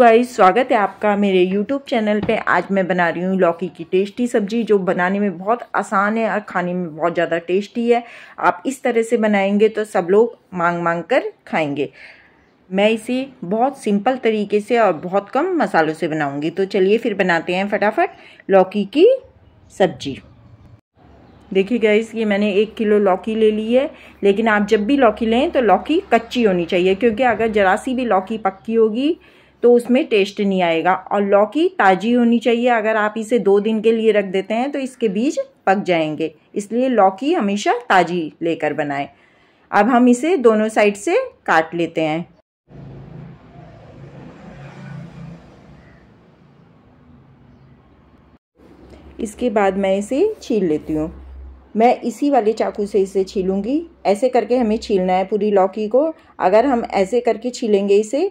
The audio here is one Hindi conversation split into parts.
गाइस स्वागत है आपका मेरे यूट्यूब चैनल पे आज मैं बना रही हूँ लौकी की टेस्टी सब्जी जो बनाने में बहुत आसान है और खाने में बहुत ज़्यादा टेस्टी है आप इस तरह से बनाएंगे तो सब लोग मांग मांग कर खाएंगे मैं इसे बहुत सिंपल तरीके से और बहुत कम मसालों से बनाऊँगी तो चलिए फिर बनाते हैं फटाफट लौकी की सब्जी देखिए गाइस ये मैंने एक किलो लौकी ले ली है लेकिन आप जब भी लौकी लें तो लौकी कच्ची होनी चाहिए क्योंकि अगर जरा सी भी लौकी पक्की होगी तो उसमें टेस्ट नहीं आएगा और लौकी ताज़ी होनी चाहिए अगर आप इसे दो दिन के लिए रख देते हैं तो इसके बीज पक जाएंगे इसलिए लौकी हमेशा ताज़ी लेकर बनाएं अब हम इसे दोनों साइड से काट लेते हैं इसके बाद मैं इसे छील लेती हूँ मैं इसी वाले चाकू से इसे छीलूँगी ऐसे करके हमें छीलना है पूरी लौकी को अगर हम ऐसे करके छीलेंगे इसे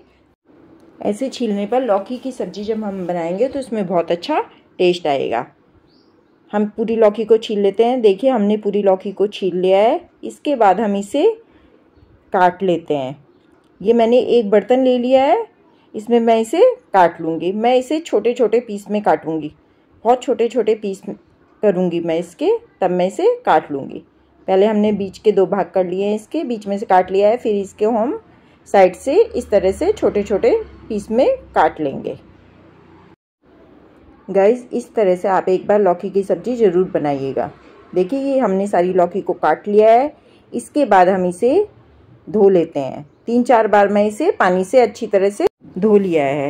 ऐसे छीलने पर लौकी की सब्ज़ी जब हम बनाएंगे तो उसमें बहुत अच्छा टेस्ट आएगा हम पूरी लौकी को छील लेते हैं देखिए हमने पूरी लौकी को छील लिया है इसके बाद हम इसे काट लेते हैं ये मैंने एक बर्तन ले लिया है इसमें मैं इसे काट लूँगी मैं इसे छोटे छोटे पीस में काटूँगी बहुत छोटे छोटे पीस करूँगी मैं इसके तब मैं इसे काट लूँगी पहले हमने बीच के दो भाग कर लिए हैं इसके बीच में से काट लिया है फिर इसके हम साइड से इस तरह से छोटे छोटे पीस में काट लेंगे गाइज इस तरह से आप एक बार लौकी की सब्ज़ी ज़रूर बनाइएगा देखिए ये हमने सारी लौकी को काट लिया है इसके बाद हम इसे धो लेते हैं तीन चार बार मैं इसे पानी से अच्छी तरह से धो लिया है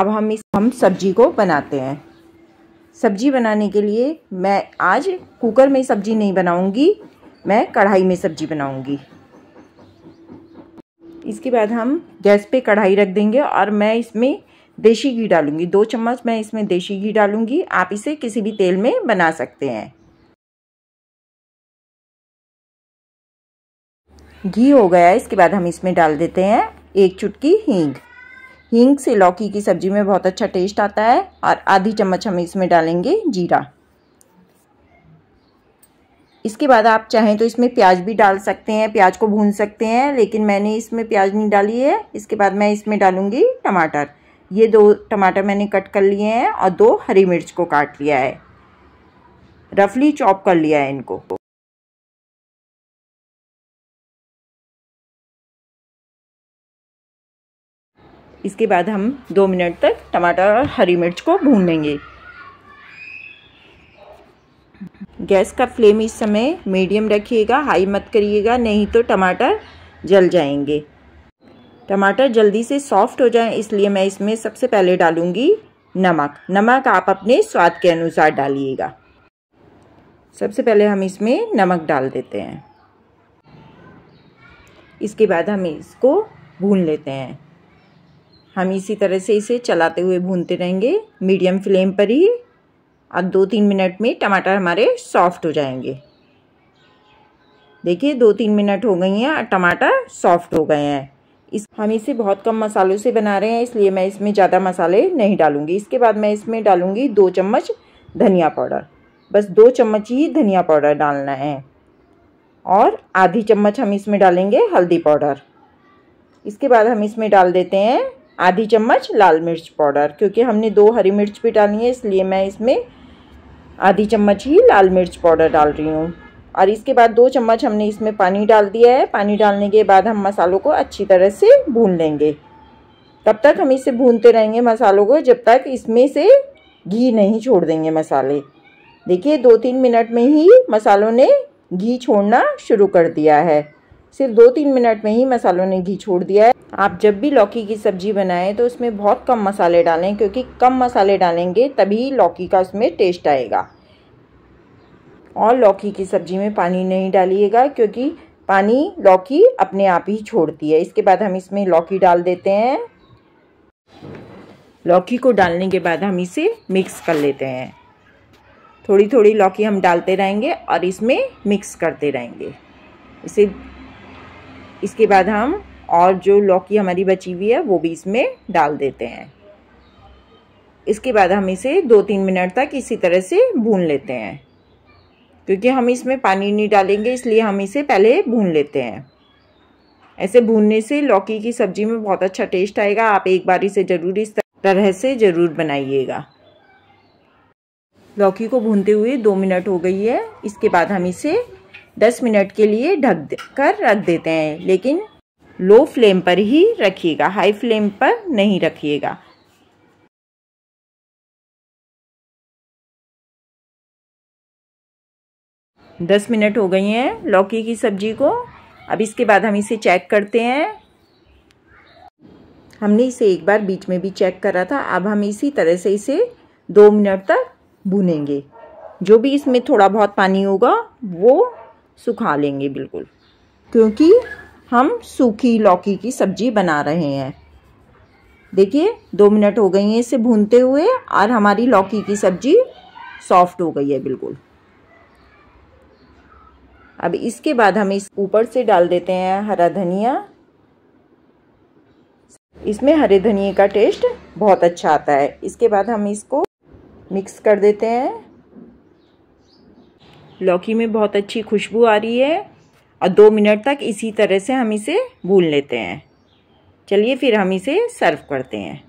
अब हम इस हम सब्जी को बनाते हैं सब्जी बनाने के लिए मैं आज कुकर में सब्जी नहीं बनाऊंगी मैं कढ़ाई में सब्जी बनाऊंगी इसके बाद हम गैस पे कढ़ाई रख देंगे और मैं इसमें देशी घी डालूंगी दो चम्मच मैं इसमें देसी घी डालूंगी आप इसे किसी भी तेल में बना सकते हैं घी हो गया इसके बाद हम इसमें डाल देते हैं एक चुटकी हींग हींग से लौकी की सब्जी में बहुत अच्छा टेस्ट आता है और आधी चम्मच हम इसमें डालेंगे जीरा इसके बाद आप चाहें तो इसमें प्याज भी डाल सकते हैं प्याज को भून सकते हैं लेकिन मैंने इसमें प्याज नहीं डाली है इसके बाद मैं इसमें डालूंगी टमाटर ये दो टमाटर मैंने कट कर लिए हैं और दो हरी मिर्च को काट लिया है रफली चॉप कर लिया है इनको इसके बाद हम दो मिनट तक टमाटर और हरी मिर्च को भून लेंगे गैस का फ्लेम इस समय मीडियम रखिएगा हाई मत करिएगा नहीं तो टमाटर जल जाएंगे टमाटर जल्दी से सॉफ्ट हो जाए इसलिए मैं इसमें सबसे पहले डालूँगी नमक नमक आप अपने स्वाद के अनुसार डालिएगा सबसे पहले हम इसमें नमक डाल देते हैं इसके बाद हम इसको भून लेते हैं हम इसी तरह से इसे चलाते हुए भूनते रहेंगे मीडियम फ्लेम पर ही अब दो तीन मिनट में टमाटर हमारे सॉफ्ट हो जाएंगे देखिए दो तीन मिनट हो गई हैं और टमाटर सॉफ्ट हो गए हैं इस हम इसे बहुत कम मसालों से बना रहे हैं इसलिए मैं इसमें ज़्यादा मसाले नहीं डालूंगी इसके बाद मैं इसमें डालूंगी दो चम्मच धनिया पाउडर बस दो चम्मच ही धनिया पाउडर डालना है और आधी चम्मच हम इसमें डालेंगे हल्दी पाउडर इसके बाद हम इसमें डाल देते हैं आधी चम्मच लाल मिर्च पाउडर क्योंकि हमने दो हरी मिर्च भी डाली है इसलिए मैं इसमें आधी चम्मच ही लाल मिर्च पाउडर डाल रही हूँ और इसके बाद दो चम्मच हमने इसमें पानी डाल दिया है पानी डालने के बाद हम मसालों को अच्छी तरह से भून लेंगे तब तक हम इसे भूनते रहेंगे मसालों को जब तक इसमें से घी नहीं छोड़ देंगे मसाले देखिए दो तीन मिनट में ही मसालों ने घी छोड़ना शुरू कर दिया है सिर्फ दो तीन मिनट में ही मसालों ने घी छोड़ दिया है आप जब भी लौकी की सब्जी बनाएं तो उसमें बहुत कम मसाले डालें क्योंकि कम मसाले डालेंगे तभी लौकी का उसमें टेस्ट आएगा और लौकी की सब्जी में पानी नहीं डालिएगा क्योंकि पानी लौकी अपने आप ही छोड़ती है इसके बाद हम इसमें लौकी डाल देते हैं लौकी को डालने के बाद हम इसे मिक्स कर लेते हैं थोड़ी थोड़ी लौकी हम डालते रहेंगे और इसमें मिक्स करते रहेंगे इसे इसके बाद हम और जो लौकी हमारी बची हुई है वो भी इसमें डाल देते हैं इसके बाद हम इसे दो तीन मिनट तक इसी तरह से भून लेते हैं क्योंकि हम इसमें पानी नहीं डालेंगे इसलिए हम इसे पहले भून लेते हैं ऐसे भूनने से लौकी की सब्ज़ी में बहुत अच्छा टेस्ट आएगा आप एक बार इसे ज़रूर इस तरह से ज़रूर बनाइएगा लौकी को भूनते हुए दो मिनट हो गई है इसके बाद हम इसे 10 मिनट के लिए ढक कर रख देते हैं लेकिन लो फ्लेम पर ही रखिएगा हाई फ्लेम पर नहीं रखिएगा दस मिनट हो गई हैं लौकी की सब्जी को अब इसके बाद हम इसे चेक करते हैं हमने इसे एक बार बीच में भी चेक करा था अब हम इसी तरह से इसे दो मिनट तक भुनेंगे जो भी इसमें थोड़ा बहुत पानी होगा वो सुखा लेंगे बिल्कुल क्योंकि हम सूखी लौकी की सब्जी बना रहे हैं देखिए दो मिनट हो गई हैं इसे भूनते हुए और हमारी लौकी की सब्जी सॉफ्ट हो गई है बिल्कुल अब इसके बाद हम इस ऊपर से डाल देते हैं हरा धनिया इसमें हरे धनिए का टेस्ट बहुत अच्छा आता है इसके बाद हम इसको मिक्स कर देते हैं लौकी में बहुत अच्छी खुशबू आ रही है और दो मिनट तक इसी तरह से हम इसे भून लेते हैं चलिए फिर हम इसे सर्व करते हैं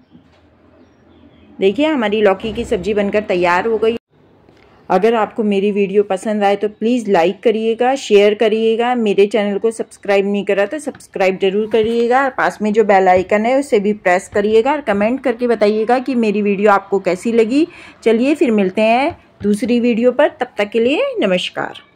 देखिए हमारी लौकी की सब्ज़ी बनकर तैयार हो गई अगर आपको मेरी वीडियो पसंद आए तो प्लीज़ लाइक करिएगा शेयर करिएगा मेरे चैनल को सब्सक्राइब नहीं करा तो सब्सक्राइब जरूर करिएगा और पास में जो बेल आइकन है उसे भी प्रेस करिएगा और कमेंट करके बताइएगा कि मेरी वीडियो आपको कैसी लगी चलिए फिर मिलते हैं दूसरी वीडियो पर तब तक के लिए नमस्कार